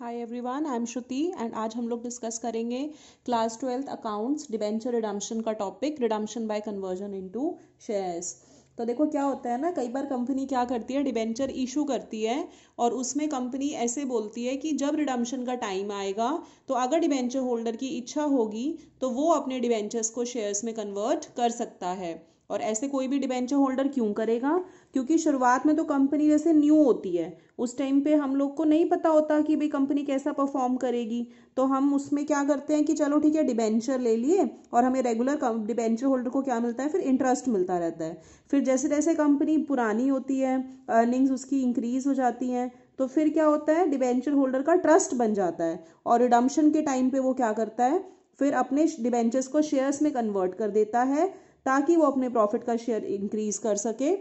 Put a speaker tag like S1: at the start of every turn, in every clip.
S1: hi everyone I am Shruti and आज हम लोग डिस्कस करेंगे class twelfth accounts debenture redemption का topic redemption by conversion into shares तो देखो क्या होता है ना कई बार कंपनी क्या करती है डिबेंचर इशू करती है और उसमें कंपनी ऐसे बोलती है कि जब रिडम्पशन का टाइम आएगा तो अगर डिबेंचर होल्डर की इच्छा होगी तो वो अपने डिबेंचर्स को शेयर्स में कन्वर्ट कर सकता है और ऐसे कोई भी डिबेंचर होल्डर क्यों करेगा क्योंकि शुरुआत में तो कंपनी जैसे न्यू होती है उस टाइम पे हम लोग को नहीं पता होता कि भाई कंपनी कैसा परफॉर्म करेगी तो हम उसमें क्या करते हैं कि चलो ठीक है डिबेंचर ले लिए और हमें रेगुलर डिबेंचर होल्डर को क्या मिलता है फिर इंटरेस्ट मिलता रहता है फिर जैसे जैसे कंपनी पुरानी होती है अर्निंग्स उसकी इंक्रीज हो जाती हैं तो फिर क्या होता है डिबेंचर होल्डर का ट्रस्ट बन जाता है और रिडम्शन के टाइम पे वो क्या करता है फिर अपने डिबेंचर्स को शेयर्स में कन्वर्ट कर देता है ताकि वो अपने प्रॉफिट का शेयर इंक्रीज कर सके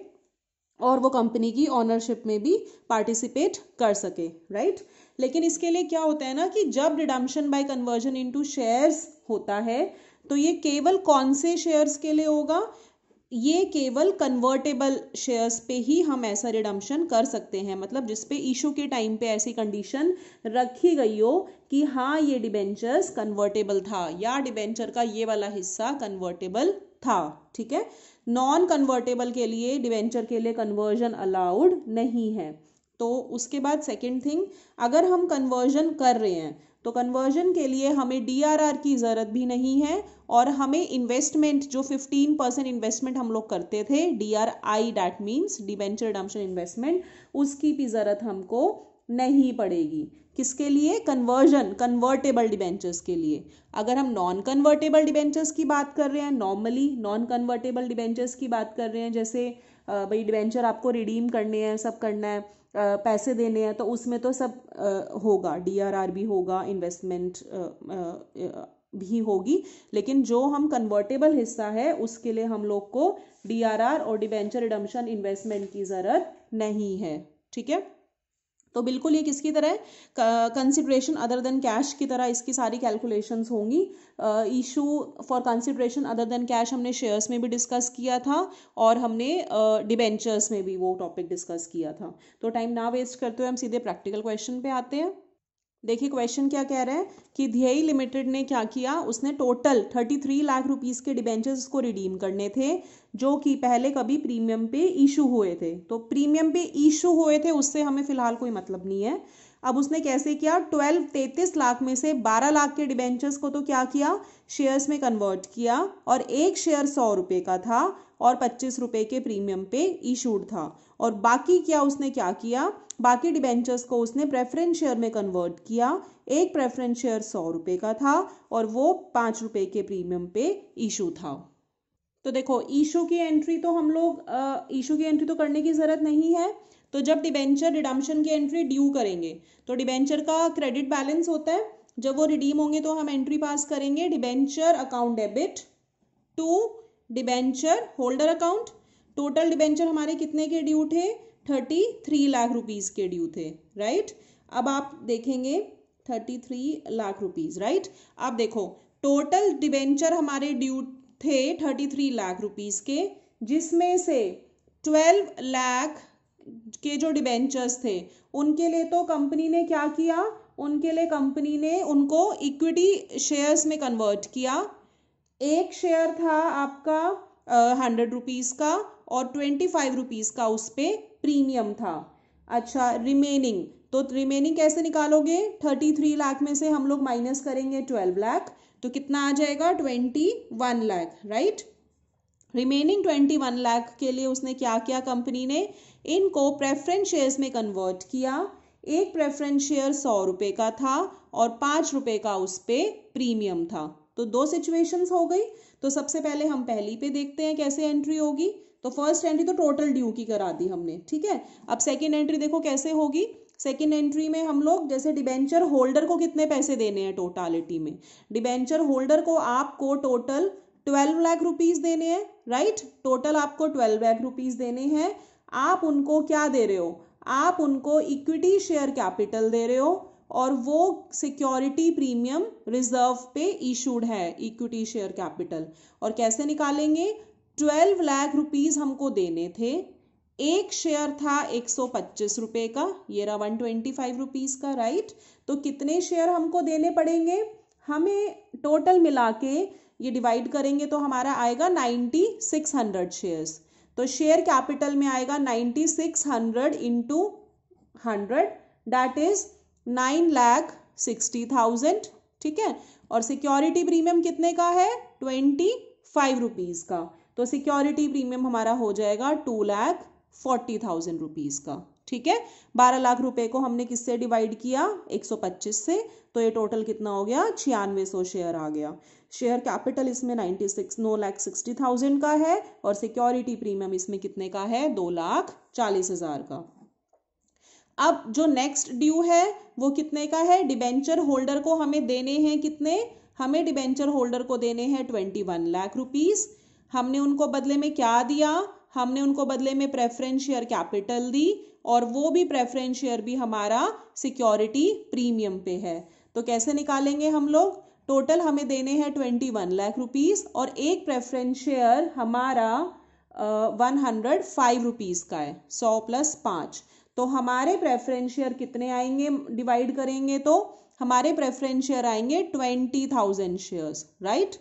S1: और वो कंपनी की ऑनरशिप में भी पार्टिसिपेट कर सके राइट लेकिन इसके लिए क्या होता है ना कि जब redemption by conversion into shares होता है तो ये केवल कौन से शेयर्स के लिए होगा ये केवल कन्वर्टेबल शेयर्स पे ही हम ऐसा रिडम्पशन कर सकते हैं मतलब जिस पे इशू के टाइम पे ऐसी कंडीशन रखी गई हो कि हाँ ये डिबेंचर्स कन्वर्टेबल था या डिबेंचर का ये वाला हिस्सा कन्वर्टेबल था ठीक है नॉन कन्वर्टेबल के लिए डिवेंचर के लिए कन्वर्जन अलाउड नहीं है तो उसके बाद सेकेंड थिंग अगर हम कन्वर्जन कर रहे हैं तो कन्वर्जन के लिए हमें डीआरआर की ज़रूरत भी नहीं है और हमें इन्वेस्टमेंट जो 15 परसेंट इन्वेस्टमेंट हम लोग करते थे D R I that means debenture redemption investment उसकी भी ज़रूरत हमको नहीं पड़ेगी किसके लिए कन्वर्जन कन्वर्टेबल डिबेंचर्स के लिए अगर हम नॉन कन्वर्टेबल डिबेंचर्स की बात कर रहे हैं नॉर्मली नॉन कन्वर्टेबल डिबेंचर्स की बात कर रहे हैं जैसे भाई डिबेंचर आपको रिडीम करने हैं सब करना है पैसे देने हैं तो उसमें तो सब होगा डी भी होगा इन्वेस्टमेंट भी होगी लेकिन जो हम कन्वर्टेबल हिस्सा है उसके लिए हम लोग को डी और डिबेंचर रिडम्शन इन्वेस्टमेंट की ज़रूरत नहीं है ठीक है तो बिल्कुल ये किसकी तरह कंसिड्रेशन अदर देन कैश की तरह इसकी सारी कैलकुलेशन होंगी issue for consideration other than cash हमने शेयर्स में भी डिस्कस किया था और हमने डिबेंचर्स uh, में भी वो टॉपिक डिस्कस किया था तो टाइम ना वेस्ट करते हुए हम सीधे प्रैक्टिकल क्वेश्चन पे आते हैं देखिए क्वेश्चन क्या कह रहे हैं कि ध्येय लिमिटेड ने क्या किया उसने total thirty three lakh rupees के डिबेंचर्स को रिडीम करने थे जो कि पहले कभी प्रीमियम पे इशू हुए थे तो प्रीमियम पे इशू हुए थे उससे हमें फिलहाल कोई मतलब नहीं है अब उसने कैसे किया ट्वेल्व तैतीस लाख में से बारह लाख के डिबेंचर्स को तो क्या किया शेयर्स में कन्वर्ट किया और एक शेयर सौ रुपये का था और पच्चीस रुपये के प्रीमियम पे इशूड था और बाकी क्या उसने क्या किया बाकी डिबेंचर्स को उसने प्रेफरेंस शेयर में कन्वर्ट किया एक प्रेफरेंस शेयर सौ रुपये का था और वो पाँच रुपये के प्रीमियम पे इशू था तो देखो ईशू की एंट्री तो हम लोग ईशू की एंट्री तो करने की ज़रूरत नहीं है तो जब डिबेंचर रिडम्पशन की एंट्री ड्यू करेंगे तो डिबेंचर का क्रेडिट बैलेंस होता है जब वो रिडीम होंगे तो हम एंट्री पास करेंगे debenture account debit to debenture holder account total debenture हमारे कितने के ड्यू थे थर्टी थ्री लाख रुपीज़ के ड्यू थे राइट अब आप देखेंगे thirty three lakh rupees right अब देखो टोटल डिबेंचर हमारे ड्यू थे थर्टी थ्री लाख रुपीज़ के जिसमें से ट्वेल्व लाख के जो डिबेंचर्स थे उनके लिए तो कंपनी ने क्या किया उनके लिए कंपनी ने उनको इक्विटी शेयर्स में कन्वर्ट किया एक शेयर था आपका हंड्रेड रुपीज़ का और ट्वेंटी फाइव रुपीज़ का उस पर प्रीमियम था अच्छा रिमेनिंग तो रिमेनिंग कैसे निकालोगे थर्टी थ्री लाख में से हम लोग माइनस करेंगे ट्वेल्व लाख तो कितना आ जाएगा twenty one lakh right remaining twenty one lakh के लिए उसने क्या किया कंपनी ने इनको प्रेफरेंस शेयर्स में कन्वर्ट किया एक प्रेफरेंस शेयर सौ रुपये का था और पाँच रुपये का उस पर प्रीमियम था तो दो सिचुएशंस हो गई तो सबसे पहले हम पहली पे देखते हैं कैसे एंट्री होगी तो फर्स्ट एंट्री तो टोटल ड्यू की करा दी हमने ठीक है अब सेकेंड एंट्री देखो कैसे होगी सेकेंड एंट्री में हम लोग जैसे डिबेंचर होल्डर को कितने पैसे देने हैं टोटालिटी में डिबेंचर होल्डर को आपको टोटल ट्वेल्व लाख रुपीज देने हैं राइट टोटल आपको ट्वेल्व लाख रुपीज देने हैं आप उनको क्या दे रहे हो आप उनको इक्विटी शेयर कैपिटल दे रहे हो और वो सिक्योरिटी प्रीमियम रिजर्व पे इशूड है इक्विटी शेयर कैपिटल और कैसे निकालेंगे ट्वेल्व लाख रुपीज हमको देने थे एक शेयर था एक सौ पच्चीस रुपये का ये रहा वन ट्वेंटी फाइव रुपीज का राइट तो कितने शेयर हमको देने पड़ेंगे हमें टोटल मिला के ये डिवाइड करेंगे तो हमारा आएगा नाइन्टी सिक्स हंड्रेड शेयर्स तो शेयर कैपिटल में आएगा ninety six hundred into hundred that is nine lakh sixty thousand ठीक है और सिक्योरिटी प्रीमियम कितने का है ट्वेंटी फाइव रुपीज़ का तो सिक्योरिटी प्रीमियम हमारा हो जाएगा two lakh forty thousand rupees का ठीक है बारह लाख रुपए को हमने किससे डिवाइड किया 125 से तो ये टोटल कितना हो गया छियानवे सौ शेयर आ गया शेयर कैपिटल इसमें 96 नौ लाख सिक्सटी थाउजेंड का है और सिक्योरिटी प्रीमियम इसमें कितने का है दो लाख चालीस हजार का अब जो नेक्स्ट ड्यू है वो कितने का है डिबेंचर होल्डर को हमें देने हैं कितने हमें डिबेंचर होल्डर को देने हैं ट्वेंटी वन लाख रुपीज हमने उनको बदले में क्या दिया हमने उनको बदले में प्रेफरेंस शेयर कैपिटल दी और वो भी प्रेफरेंस शेयर भी हमारा सिक्योरिटी प्रीमियम पे है तो कैसे निकालेंगे हम लोग टोटल हमें देने हैं ट्वेंटी वन लाख रुपीज़ और एक प्रेफरेंस शेयर हमारा वन हंड्रेड फाइव रुपीज़ का है सौ प्लस पांच तो हमारे प्रेफरेंस शेयर कितने आएंगे डिवाइड करेंगे तो हमारे प्रेफरेंस शेयर आएंगे ट्वेंटी थाउजेंड शेयर राइट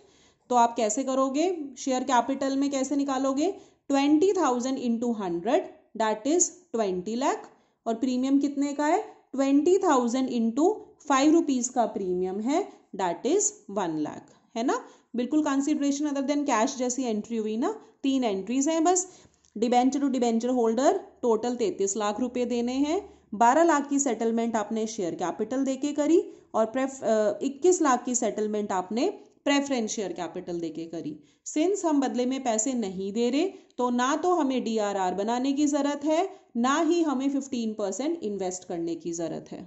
S1: तो आप कैसे करोगे शेयर कैपिटल में कैसे निकालोगे twenty thousand into hundred that is twenty lakh और प्रीमियम कितने का है twenty thousand into five rupees का प्रीमियम है दैट इज वन लाख है ना बिल्कुल कंसिडरेशन अदर देन कैश जैसी एंट्री हुई ना तीन एंट्रीज हैं बस debenture to debenture holder total तैतीस लाख रुपए देने हैं बारह लाख की सेटलमेंट आपने शेयर कैपिटल देके करी और प्रेफ इक्कीस लाख की सेटलमेंट आपने प्रेफरेंस शेयर कैपिटल देके करी सिंस हम बदले में पैसे नहीं दे रहे तो ना तो हमें डीआरआर बनाने की ज़रूरत है ना ही हमें फिफ्टीन परसेंट इन्वेस्ट करने की ज़रूरत है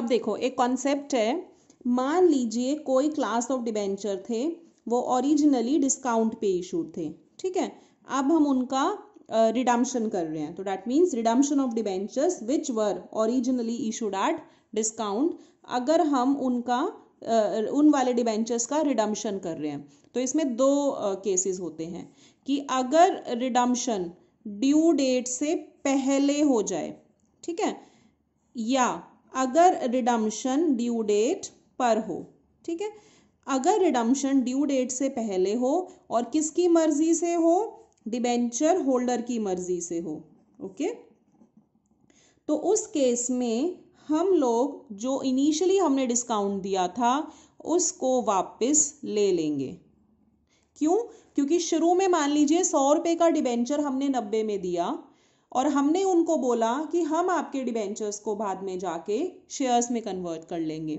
S1: अब देखो एक कॉन्सेप्ट है मान लीजिए कोई क्लास ऑफ डिबेंचर थे वो ओरिजिनली डिस्काउंट पे इशूड थे ठीक है अब हम उनका रिडम्शन uh, कर रहे हैं तो that means redemption of debentures which were originally issued at discount अगर हम उनका उन वाले डिबेंचर्स का रिडम्शन कर रहे हैं तो इसमें दो केसेस होते हैं कि अगर रिडम्शन ड्यू डेट से पहले हो जाए ठीक है या अगर रिडम्शन ड्यू डेट पर हो ठीक है अगर रिडम्शन ड्यू डेट से पहले हो और किसकी मर्जी से हो डिबेंचर होल्डर की मर्जी से हो ओके तो उस केस में हम लोग जो इनिशियली हमने डिस्काउंट दिया था उसको वापस ले लेंगे क्यों क्योंकि शुरू में मान लीजिए सौ रुपये का डिबेंचर हमने नब्बे में दिया और हमने उनको बोला कि हम आपके डिबेंचर्स को बाद में जाके शेयर्स में कन्वर्ट कर लेंगे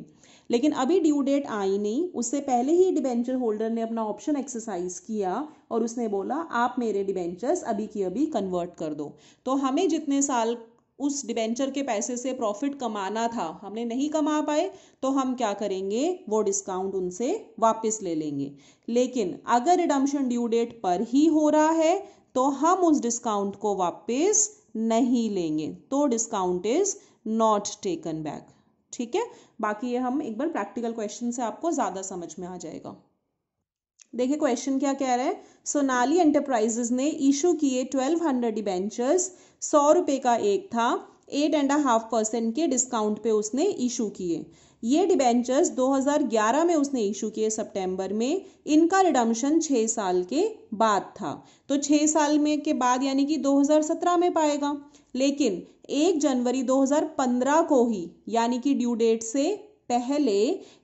S1: लेकिन अभी ड्यू डेट आई नहीं उससे पहले ही डिबेंचर होल्डर ने अपना ऑप्शन एक्सरसाइज किया और उसने बोला आप मेरे डिबेंचर्स अभी की अभी कन्वर्ट कर दो तो हमें जितने साल उस डिबेंचर के पैसे से प्रॉफिट कमाना था हमने नहीं कमा पाए तो हम क्या करेंगे वो डिस्काउंट उनसे वापस ले लेंगे लेकिन अगर रिडम्शन ड्यू डेट पर ही हो रहा है तो हम उस डिस्काउंट को वापस नहीं लेंगे तो discount is not taken back ठीक है बाकी ये हम एक बार प्रैक्टिकल क्वेश्चन से आपको ज़्यादा समझ में आ जाएगा देखिए क्वेश्चन क्या कह रहा है सोनाली एंटरप्राइजेस ने इशू किए ट्वेल्व हंड्रेड डिबेंचर्स सौ रुपये का एक था एट एंड हाफ परसेंट के डिस्काउंट पे उसने इशू किए ये डिबेंचर्स 2011 में उसने इशू किए सितंबर में इनका रिडम्शन छः साल के बाद था तो छः साल में के बाद यानी कि 2017 में पाएगा लेकिन एक जनवरी 2015 को ही यानी कि ड्यू डेट से पहले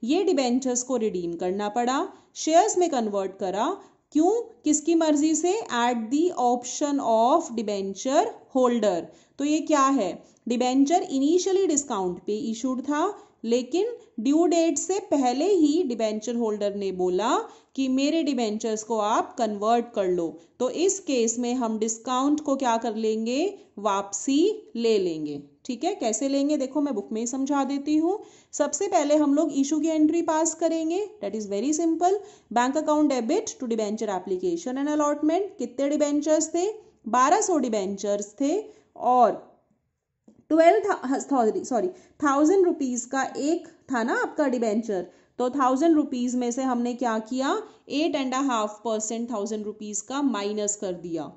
S1: ये डिबेंचर्स को रिडीम करना पड़ा शेयर्स में कन्वर्ट करा क्यों किसकी मर्जी से at the option of debenture holder तो ये क्या है डिबेंचर इनिशियली डिस्काउंट पे इशूड था लेकिन ड्यू डेट से पहले ही डिबेंचर होल्डर ने बोला कि मेरे डिबेंचर्स को आप कन्वर्ट कर लो तो इस केस में हम डिस्काउंट को क्या कर लेंगे वापसी ले लेंगे ठीक है कैसे लेंगे देखो मैं बुक में ही समझा देती हूँ सबसे पहले हम लोग इशू की एंट्री पास करेंगे that is very simple bank account debit to debenture application and allotment कितने डिबेंचर्स थे 1200 सौ डिबेंचर्स थे और ट्वेल्व सॉरी थाउजेंड रुपीज़ का एक था ना आपका डिबेंचर तो थाउजेंड रुपीज़ में से हमने क्या किया eight and half percent thousand rupees का माइनस कर दिया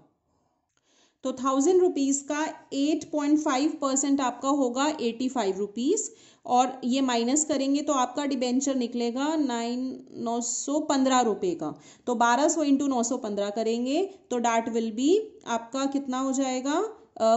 S1: तो थाउजेंड रुपीज़ का एट पॉइंट फाइव परसेंट आपका होगा एटी फाइव रुपीज़ और ये माइनस करेंगे तो आपका डिबेंचर निकलेगा नाइन नौ सौ पंद्रह रुपये का तो बारह सौ इंटू नौ सौ पंद्रह करेंगे तो डाट विल बी आपका कितना हो जाएगा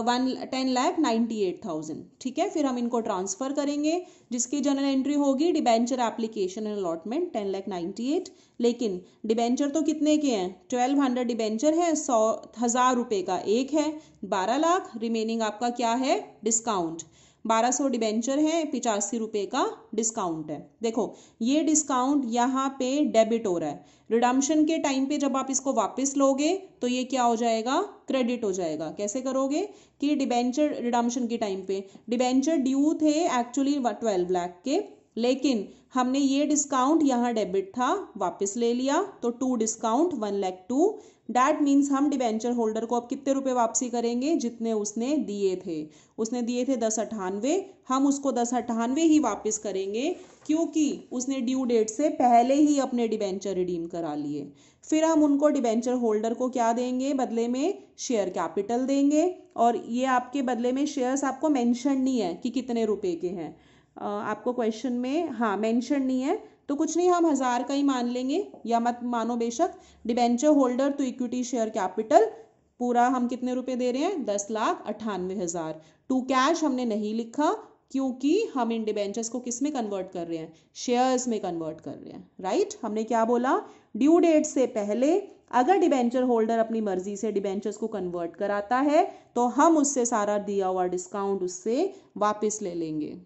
S1: one ten lakh ninety eight thousand ठीक है फिर हम इनको ट्रांसफ़र करेंगे जिसकी जनरल एंट्री होगी debenture application and allotment ten lakh ninety eight लेकिन डिबेंचर तो कितने के हैं ट्वेल्व हंड्रेड डिबेंचर है सौ हज़ार रुपये का एक है बारह लाख रिमेनिंग आपका क्या है डिस्काउंट बारह सौ डिबेंचर है पिचासी रुपये का डिस्काउंट है देखो ये डिस्काउंट यहाँ पे डेबिट हो रहा है रिडम्शन के टाइम पे जब आप इसको वापस लोगे तो ये क्या हो जाएगा क्रेडिट हो जाएगा कैसे करोगे कि डिबेंचर रिडम्शन के टाइम पे डिबेंचर ड्यू थे एक्चुअली ट्वेल्व लाख के लेकिन हमने ये डिस्काउंट यहाँ डेबिट था वापस ले लिया तो to discount one lakh to that means हम डिबेंचर होल्डर को अब कितने रुपए वापसी करेंगे जितने उसने दिए थे उसने दिए थे दस अठानवे हम उसको दस अठानवे ही वापस करेंगे क्योंकि उसने ड्यू डेट से पहले ही अपने डिबेंचर रिडीम करा लिए फिर हम उनको डिबेंचर होल्डर को क्या देंगे बदले में शेयर कैपिटल देंगे और ये आपके बदले में शेयर्स आपको मैंशन नहीं है कि कितने रुपए के हैं आपको क्वेश्चन में हाँ मेंशन नहीं है तो कुछ नहीं हम हज़ार का ही मान लेंगे या मत मानो बेशक debenture holder to equity share capital पूरा हम कितने रुपए दे रहे हैं दस लाख अट्ठानवे हज़ार टू कैश हमने नहीं लिखा क्योंकि हम इन डिबेंचर्स को किस में कन्वर्ट कर रहे हैं शेयर्स में कन्वर्ट कर रहे हैं राइट हमने क्या बोला ड्यू डेट से पहले अगर डिबेंचर होल्डर अपनी मर्जी से डिबेंचर्स को कन्वर्ट कराता है तो हम उससे सारा दिया हुआ डिस्काउंट उससे वापस ले लेंगे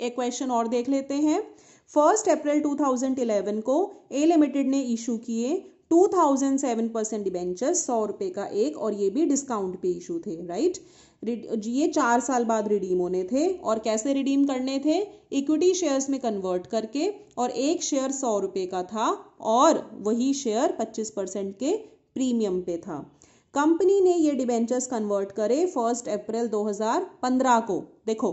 S1: एक क्वेश्चन और देख लेते हैं फर्स्ट अप्रैल 2011 को ए लिमिटेड ने इशू किए 2007 परसेंट डिबेंचर सौ रुपए का एक और ये भी डिस्काउंट पे इशू थे राइट ये चार साल बाद रिडीम होने थे और कैसे रिडीम करने थे इक्विटी शेयर्स में कन्वर्ट करके और एक शेयर सौ रुपये का था और वही शेयर 25 परसेंट के प्रीमियम पे था कंपनी ने ये डिबेंचर्स कन्वर्ट करे फर्स्ट अप्रैल 2015 को देखो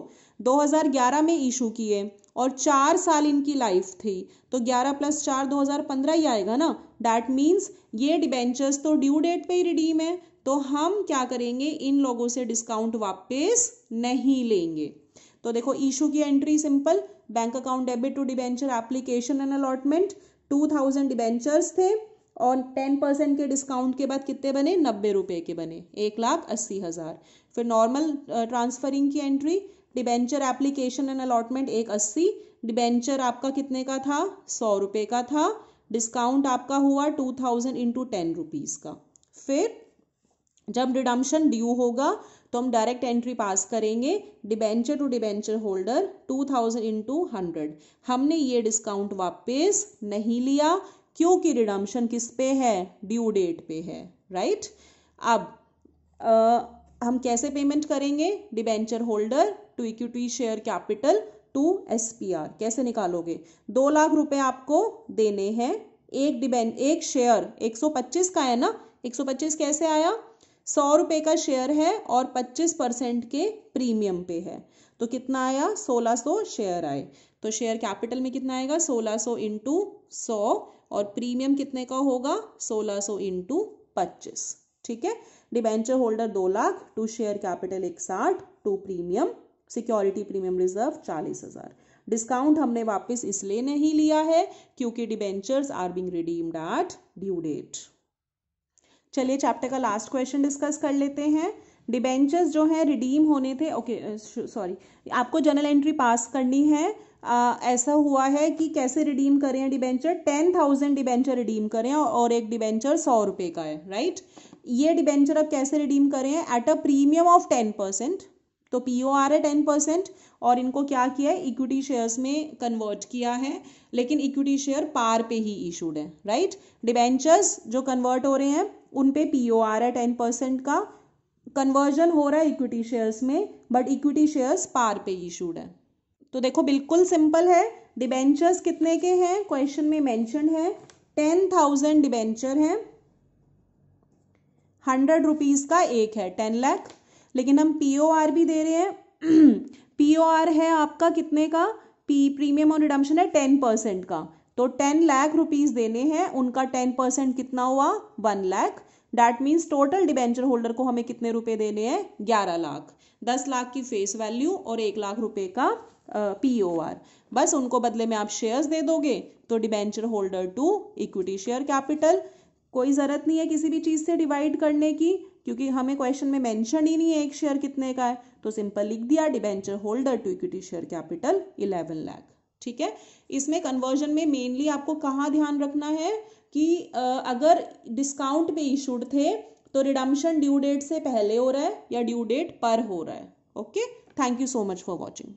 S1: 2011 में इशू किए और चार साल इनकी लाइफ थी तो 11 प्लस चार दो हजार पंद्रह ही आएगा ना डैट मीन्स ये डिबेंचर्स तो ड्यू डेट पे ही रिडीम है तो हम क्या करेंगे इन लोगों से डिस्काउंट वापस नहीं लेंगे तो देखो इशू की entry simple bank account debit to debenture application and allotment two thousand debentures थे और टेन परसेंट के डिस्काउंट के बाद कितने बने नब्बे रुपये के बने एक लाख अस्सी हज़ार फिर नॉर्मल ट्रांसफरिंग की entry debenture application and allotment एक अस्सी डिबेंचर आपका कितने का था सौ रुपये का था डिस्काउंट आपका हुआ two thousand into ten rupees का फिर जब रिडम्शन ड्यू होगा तो हम डायरेक्ट एंट्री पास करेंगे debenture to debenture holder two thousand into hundred हमने ये डिस्काउंट वापस नहीं लिया क्योंकि रिडम्शन किस पे है ड्यू डेट पे है राइट अब आ, हम कैसे पेमेंट करेंगे debenture holder to equity share capital to S कैसे निकालोगे दो लाख रुपए आपको देने हैं एक डिबें एक शेयर 125 सौ पच्चीस का है ना एक सौ पच्चीस कैसे आया सौ रुपए का शेयर है और पच्चीस परसेंट के प्रीमियम पे है तो कितना आया सोलह शेयर आए तो शेयर कैपिटल में कितना आएगा सोलह सौ इंटू सौ और प्रीमियम कितने का होगा सोलह सो इंटू पच्चीस ठीक है डिबेंचर होल्डर दो लाख टू शेयर कैपिटल एक साठ to premium security premium reserve चालीस हजार डिस्काउंट हमने वापस इसलिए नहीं लिया है क्योंकि debentures are being redeemed at due date चलिए चैप्टर का लास्ट क्वेश्चन डिस्कस कर लेते हैं डिबेंचर्स जो है रिडीम होने थे ओके सॉरी आपको जनरल एंट्री पास करनी है आ, ऐसा हुआ है कि कैसे रिडीम करें debenture ten thousand debenture redeem करें और एक डिबेंचर सौ रुपये का है राइट ये डिबेंचर अब कैसे रिडीम करें at a premium of ten percent तो पी ओ आर है टेन परसेंट और इनको क्या किया है इक्विटी शेयर्स में कन्वर्ट किया है लेकिन इक्विटी शेयर पार पे ही इशूड है राइट डिबेंचर्स जो कन्वर्ट हो रहे हैं उन पे पी ओ आर है टेन परसेंट का कन्वर्जन हो रहा है इक्विटी शेयर्स में बट इक्विटी शेयर्स पार पे इशूड है तो देखो बिल्कुल सिंपल है डिबेंचर्स कितने के हैं क्वेश्चन में मेंशन है टेन थाउजेंड डिबेंचर हैं हंड्रेड रुपीज़ का एक है टेन लाख लेकिन हम पी ओ आर भी दे रहे हैं पी ओ आर है आपका कितने का पी प्रीमियम और रिडम्शन है टेन परसेंट का तो टेन लाख रुपीज़ देने हैं उनका टेन परसेंट कितना हुआ one lakh that means total debenture holder को हमें कितने रुपए देने हैं ग्यारह लाख दस लाख की फेस वैल्यू और एक लाख रुपए का पी ओ आर बस उनको बदले में आप शेयर्स दे दोगे तो debenture holder to equity share capital कोई ज़रूरत नहीं है किसी भी चीज़ से डिवाइड करने की क्योंकि हमें क्वेश्चन में मेंशन ही नहीं है एक शेयर कितने का है तो सिंपल लिख दिया debenture holder to equity share capital eleven lakh ठीक है इसमें कन्वर्जन में मेनली आपको कहाँ ध्यान रखना है कि अगर डिस्काउंट पे इशूड थे तो रिडम्शन ड्यू डेट से पहले हो रहा है या ड्यू डेट पर हो रहा है okay thank you so much for watching